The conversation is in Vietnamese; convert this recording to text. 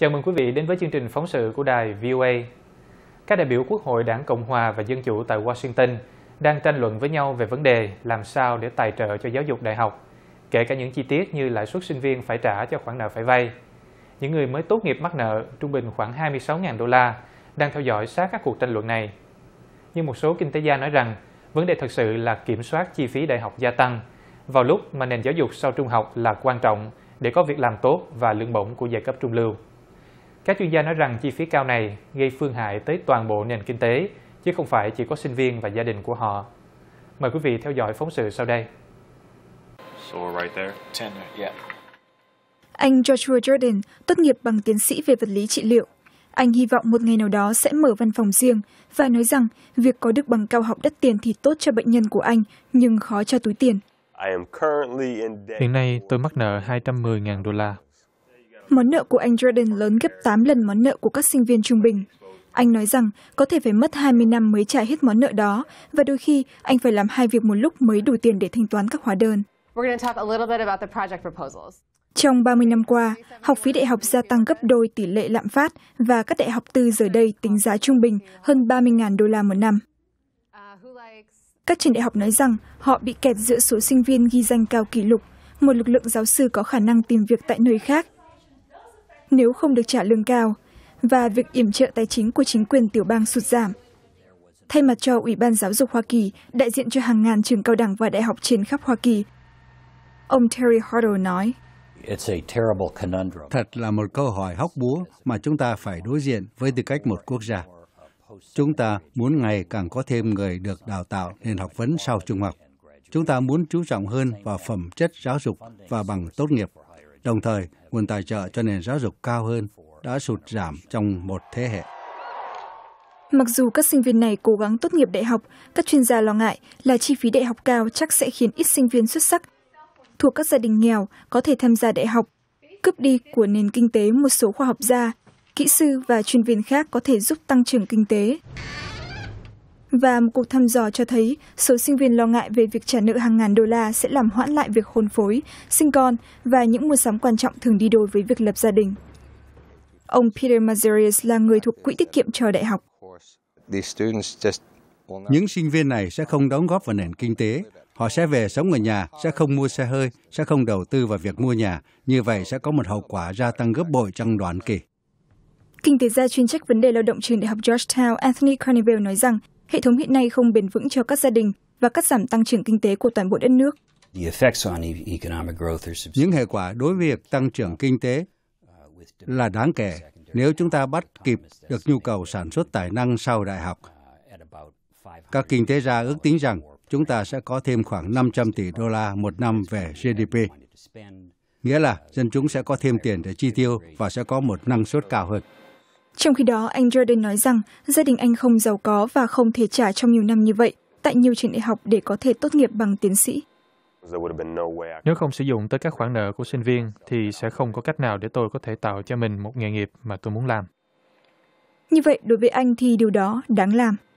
Chào mừng quý vị đến với chương trình phóng sự của đài VOA. Các đại biểu Quốc hội Đảng Cộng hòa và Dân chủ tại Washington đang tranh luận với nhau về vấn đề làm sao để tài trợ cho giáo dục đại học, kể cả những chi tiết như lãi suất sinh viên phải trả cho khoản nợ phải vay. Những người mới tốt nghiệp mắc nợ trung bình khoảng 26.000 đô la đang theo dõi sát các cuộc tranh luận này. Nhưng một số kinh tế gia nói rằng vấn đề thực sự là kiểm soát chi phí đại học gia tăng vào lúc mà nền giáo dục sau trung học là quan trọng để có việc làm tốt và lương bổng của giai cấp trung lưu. Các chuyên gia nói rằng chi phí cao này gây phương hại tới toàn bộ nền kinh tế, chứ không phải chỉ có sinh viên và gia đình của họ. Mời quý vị theo dõi phóng sự sau đây. Anh Joshua Jordan tốt nghiệp bằng tiến sĩ về vật lý trị liệu. Anh hy vọng một ngày nào đó sẽ mở văn phòng riêng và nói rằng việc có được bằng cao học đắt tiền thì tốt cho bệnh nhân của anh, nhưng khó cho túi tiền. Hiện nay tôi mắc nợ 210.000 đô la Món nợ của anh Jordan lớn gấp 8 lần món nợ của các sinh viên trung bình. Anh nói rằng có thể phải mất 20 năm mới trả hết món nợ đó và đôi khi anh phải làm hai việc một lúc mới đủ tiền để thanh toán các hóa đơn. Trong 30 năm qua, học phí đại học gia tăng gấp đôi tỷ lệ lạm phát và các đại học tư giờ đây tính giá trung bình hơn 30.000 đô la một năm. Các trường đại học nói rằng họ bị kẹt giữa số sinh viên ghi danh cao kỷ lục, một lực lượng giáo sư có khả năng tìm việc tại nơi khác nếu không được trả lương cao và việc yểm trợ tài chính của chính quyền tiểu bang sụt giảm. Thay mặt cho Ủy ban Giáo dục Hoa Kỳ, đại diện cho hàng ngàn trường cao đẳng và đại học trên khắp Hoa Kỳ, ông Terry Hartle nói. Thật là một câu hỏi hóc búa mà chúng ta phải đối diện với tư cách một quốc gia. Chúng ta muốn ngày càng có thêm người được đào tạo nền học vấn sau trung học. Chúng ta muốn chú trọng hơn vào phẩm chất giáo dục và bằng tốt nghiệp Đồng thời, nguồn tài trợ cho nền giáo dục cao hơn đã sụt giảm trong một thế hệ. Mặc dù các sinh viên này cố gắng tốt nghiệp đại học, các chuyên gia lo ngại là chi phí đại học cao chắc sẽ khiến ít sinh viên xuất sắc thuộc các gia đình nghèo có thể tham gia đại học, cướp đi của nền kinh tế một số khoa học gia, kỹ sư và chuyên viên khác có thể giúp tăng trưởng kinh tế và một cuộc thăm dò cho thấy số sinh viên lo ngại về việc trả nợ hàng ngàn đô la sẽ làm hoãn lại việc hôn phối, sinh con và những mua sắm quan trọng thường đi đôi với việc lập gia đình. Ông Peter Mazarias là người thuộc quỹ tiết kiệm cho đại học. Những sinh viên này sẽ không đóng góp vào nền kinh tế. Họ sẽ về sống ở nhà, sẽ không mua xe hơi, sẽ không đầu tư vào việc mua nhà. Như vậy sẽ có một hậu quả gia tăng gấp bội trong đoạn kỳ. Kinh tế gia chuyên trách vấn đề lao động trường Đại học Georgetown Anthony Carnival nói rằng hệ thống hiện nay không bền vững cho các gia đình và cắt giảm tăng trưởng kinh tế của toàn bộ đất nước. E-, Những hệ quả đối với việc tăng trưởng kinh tế là đáng kể nếu chúng ta bắt kịp được nhu cầu sản xuất tài năng sau đại học. Các kinh tế gia ước tính rằng chúng ta sẽ có thêm khoảng 500 tỷ đô la một năm về GDP. Nghĩa là dân chúng sẽ có thêm tiền để chi tiêu và sẽ có một năng suất cao hơn trong khi đó anh Jordan nói rằng gia đình anh không giàu có và không thể trả trong nhiều năm như vậy tại nhiều trường đại học để có thể tốt nghiệp bằng tiến sĩ nếu không sử dụng tới các khoản nợ của sinh viên thì sẽ không có cách nào để tôi có thể tạo cho mình một nghề nghiệp mà tôi muốn làm như vậy đối với anh thì điều đó đáng làm